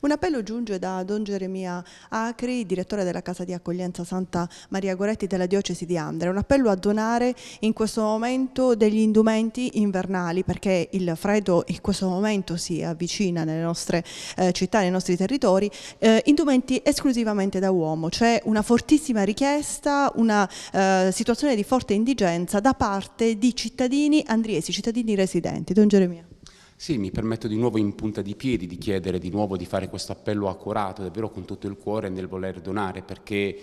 Un appello giunge da Don Geremia Acri, direttore della Casa di Accoglienza Santa Maria Goretti della Diocesi di Andrea, un appello a donare in questo momento degli indumenti invernali perché il freddo in questo momento si avvicina nelle nostre eh, città, nei nostri territori, eh, indumenti esclusivamente da uomo, c'è una fortissima richiesta, una eh, situazione di forte indigenza da parte di cittadini andriesi, cittadini residenti. Don Geremia. Sì, mi permetto di nuovo in punta di piedi di chiedere di nuovo di fare questo appello accurato, davvero con tutto il cuore nel voler donare, perché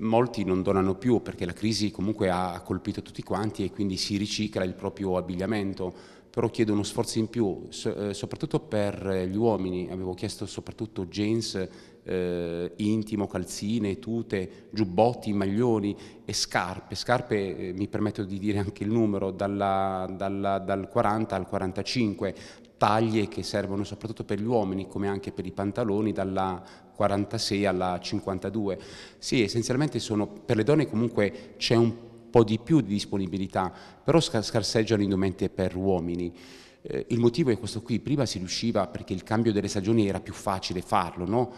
molti non donano più, perché la crisi comunque ha colpito tutti quanti e quindi si ricicla il proprio abbigliamento però chiedo uno sforzo in più, so, eh, soprattutto per eh, gli uomini, avevo chiesto soprattutto jeans, eh, intimo, calzine, tute, giubbotti, maglioni e scarpe, scarpe eh, mi permetto di dire anche il numero, dalla, dalla, dal 40 al 45, taglie che servono soprattutto per gli uomini come anche per i pantaloni dalla 46 alla 52. Sì, essenzialmente sono, per le donne comunque c'è un po' di più di disponibilità, però scarseggiano indumenti per uomini. Eh, il motivo è questo qui, prima si riusciva perché il cambio delle stagioni era più facile farlo, no?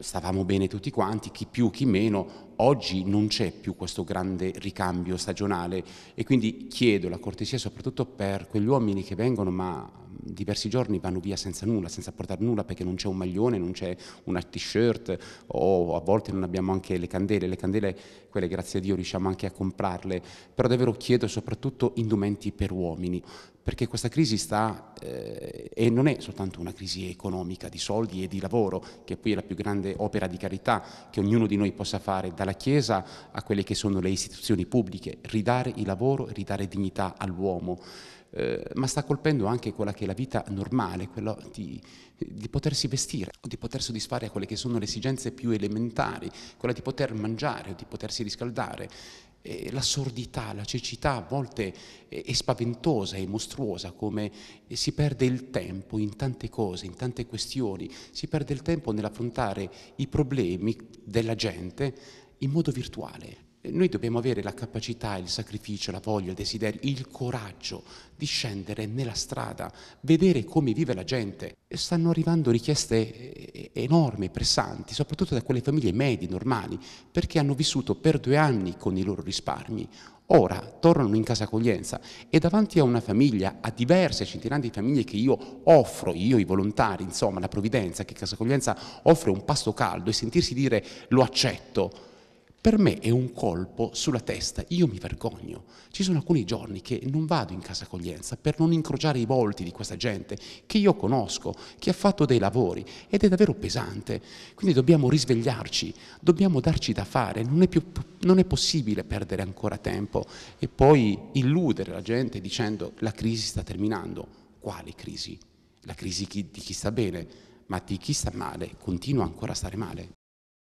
stavamo bene tutti quanti, chi più, chi meno, oggi non c'è più questo grande ricambio stagionale e quindi chiedo la cortesia soprattutto per quegli uomini che vengono ma diversi giorni vanno via senza nulla, senza portare nulla perché non c'è un maglione, non c'è una t-shirt o a volte non abbiamo anche le candele, le candele quelle grazie a Dio riusciamo anche a comprarle, però davvero chiedo soprattutto indumenti per uomini, perché questa crisi sta, eh, e non è soltanto una crisi economica di soldi e di lavoro, che poi è la più grande opera di carità che ognuno di noi possa fare, dalla Chiesa a quelle che sono le istituzioni pubbliche, ridare il lavoro, ridare dignità all'uomo. Eh, ma sta colpendo anche quella che è la vita normale, quella di, di, potersi vestire di poter soddisfare quelle che sono le esigenze più elementari, quella di poter mangiare di potersi riscaldare. la sordità, la cecità a volte è, è spaventosa, è mostruosa, come si perde il tempo in tante cose, in tante questioni, si perde il tempo nell'affrontare i problemi della gente in modo virtuale. Eh, noi dobbiamo avere la capacità, il sacrificio, la voglia, il desiderio, il coraggio di scendere nella strada, vedere come vive la gente. Stanno arrivando richieste eh, enormi, pressanti, soprattutto da quelle famiglie medie, normali, perché hanno vissuto per due anni con i loro risparmi. Ora tornano in casa accoglienza e davanti a una famiglia, a diverse centinaia di famiglie che io offro, io i volontari, insomma la provvidenza, che casa accoglienza offre un pasto caldo e sentirsi dire lo accetto, per me è un colpo sulla testa, io mi vergogno. Ci sono alcuni giorni che non vado in casa accoglienza per non incrociare i volti di questa gente che io conosco, che ha fatto dei lavori ed è davvero pesante. Quindi dobbiamo risvegliarci, dobbiamo darci da fare, non è, più, non è possibile perdere ancora tempo e poi illudere la gente dicendo la crisi sta terminando. Quale crisi? La crisi di chi sta bene, ma di chi sta male continua ancora a stare male.